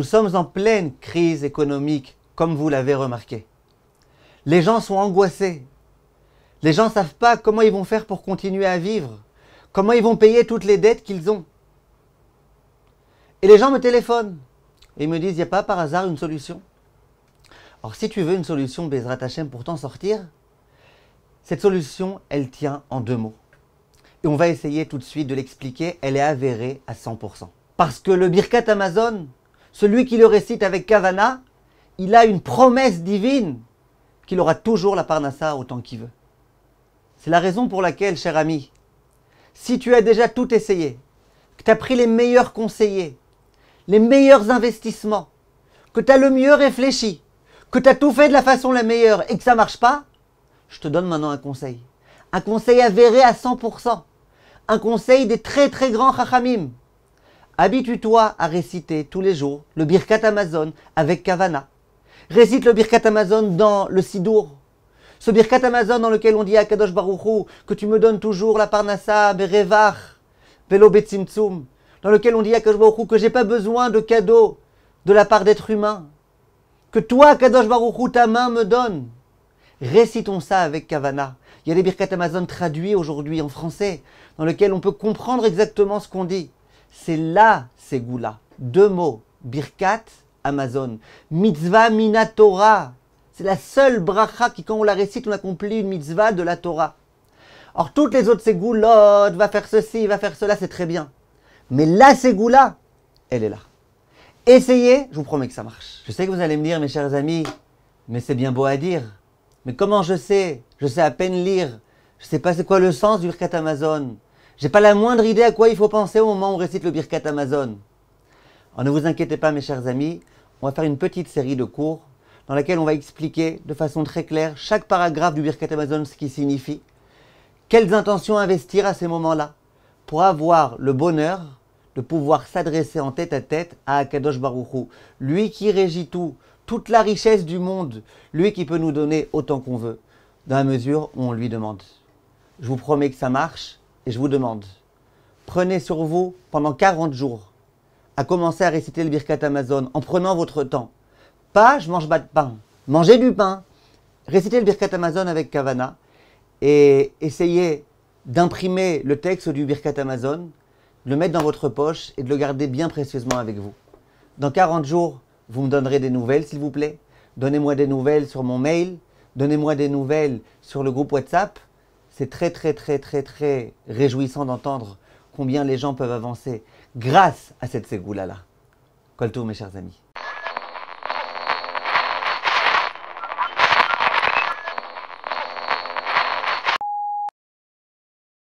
Nous sommes en pleine crise économique, comme vous l'avez remarqué. Les gens sont angoissés. Les gens ne savent pas comment ils vont faire pour continuer à vivre, comment ils vont payer toutes les dettes qu'ils ont. Et les gens me téléphonent et me disent, il n'y a pas par hasard une solution. Alors si tu veux une solution, Bezrat Hachem, pour t'en sortir, cette solution, elle tient en deux mots. Et on va essayer tout de suite de l'expliquer, elle est avérée à 100%. Parce que le Birkat Amazon, celui qui le récite avec Kavana, il a une promesse divine qu'il aura toujours la parnassa autant qu'il veut. C'est la raison pour laquelle, cher ami, si tu as déjà tout essayé, que tu as pris les meilleurs conseillers, les meilleurs investissements, que tu as le mieux réfléchi, que tu as tout fait de la façon la meilleure et que ça marche pas, je te donne maintenant un conseil. Un conseil avéré à 100%. Un conseil des très très grands chachamim. Habitue-toi à réciter tous les jours le Birkat Amazon avec Kavana. Récite le Birkat Amazon dans le Sidour. Ce Birkat Amazon dans lequel on dit à Kadosh Baruchou que tu me donnes toujours la Parnassa, BeRevar, Velo Dans lequel on dit à Kadosh Baruchou que j'ai pas besoin de cadeaux de la part d'êtres humains. Que toi, Kadosh Baruchou, ta main me donne. Récitons ça avec Kavana. Il y a des Birkat Amazon traduits aujourd'hui en français, dans lequel on peut comprendre exactement ce qu'on dit. C'est la Ségoula. Deux mots. Birkat, Amazon. Mitzvah mina Torah. C'est la seule bracha qui, quand on la récite, on accomplit une mitzvah de la Torah. Or, toutes les autres ségoulottes, va faire ceci, va faire cela, c'est très bien. Mais la ségoula, elle est là. Essayez, je vous promets que ça marche. Je sais que vous allez me dire, mes chers amis, mais c'est bien beau à dire. Mais comment je sais Je sais à peine lire. Je sais pas c'est quoi le sens du Birkat Amazon. J'ai pas la moindre idée à quoi il faut penser au moment où on récite le Birkat Amazon. Alors ne vous inquiétez pas, mes chers amis, on va faire une petite série de cours dans laquelle on va expliquer de façon très claire chaque paragraphe du Birkat Amazon, ce qui signifie, quelles intentions investir à ces moments-là pour avoir le bonheur de pouvoir s'adresser en tête à tête à Akadosh Baruchou, lui qui régit tout, toute la richesse du monde, lui qui peut nous donner autant qu'on veut, dans la mesure où on lui demande. Je vous promets que ça marche et je vous demande, prenez sur vous pendant 40 jours à commencer à réciter le Birkat Amazon en prenant votre temps. Pas je mange pas de pain, mangez du pain. Récitez le Birkat Amazon avec Kavana et essayez d'imprimer le texte du Birkat Amazon, le mettre dans votre poche et de le garder bien précieusement avec vous. Dans 40 jours, vous me donnerez des nouvelles, s'il vous plaît. Donnez-moi des nouvelles sur mon mail, donnez-moi des nouvelles sur le groupe WhatsApp c'est très très très très très réjouissant d'entendre combien les gens peuvent avancer grâce à cette ségoula-là. Coltour mes chers amis.